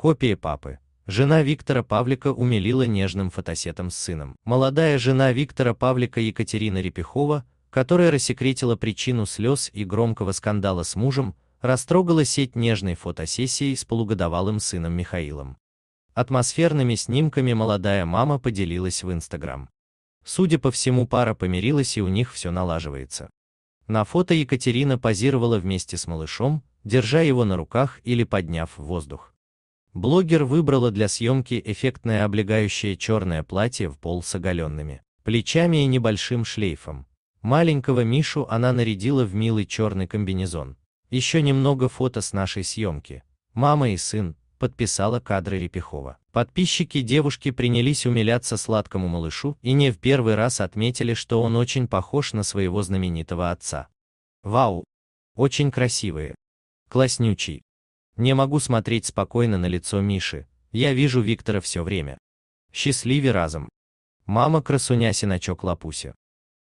Копии папы. Жена Виктора Павлика умилила нежным фотосетом с сыном. Молодая жена Виктора Павлика Екатерина Репихова, которая рассекретила причину слез и громкого скандала с мужем, растрогала сеть нежной фотосессии с полугодовалым сыном Михаилом. Атмосферными снимками молодая мама поделилась в Инстаграм. Судя по всему, пара помирилась и у них все налаживается. На фото Екатерина позировала вместе с малышом, держа его на руках или подняв в воздух блогер выбрала для съемки эффектное облегающее черное платье в пол с оголенными плечами и небольшим шлейфом. Маленького Мишу она нарядила в милый черный комбинезон. Еще немного фото с нашей съемки. Мама и сын, подписала кадры Репихова. Подписчики девушки принялись умиляться сладкому малышу и не в первый раз отметили, что он очень похож на своего знаменитого отца. Вау! Очень красивые! Класснючий! Не могу смотреть спокойно на лицо Миши, я вижу Виктора все время. Счастливи разом. Мама красуня синочок лапуся.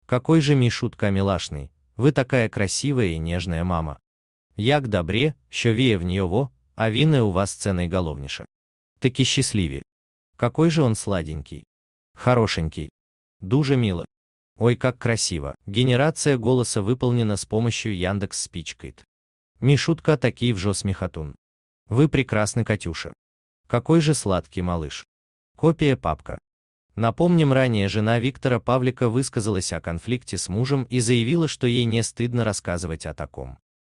Какой же Мишутка милашный, вы такая красивая и нежная мама. Як добре, що віє в во, а він у вас це найголовніше. Таки щасливі. Какой же он сладенький. Хорошенький. Дуже мило. Ой, как красиво. Генерация голоса выполнена с помощью Яндекс Спичкит. Мишутка такие вжо смехотун. Вы прекрасны, Катюша. Какой же сладкий малыш. Копия папка. Напомним, ранее жена Виктора Павлика высказалась о конфликте с мужем и заявила, что ей не стыдно рассказывать о таком.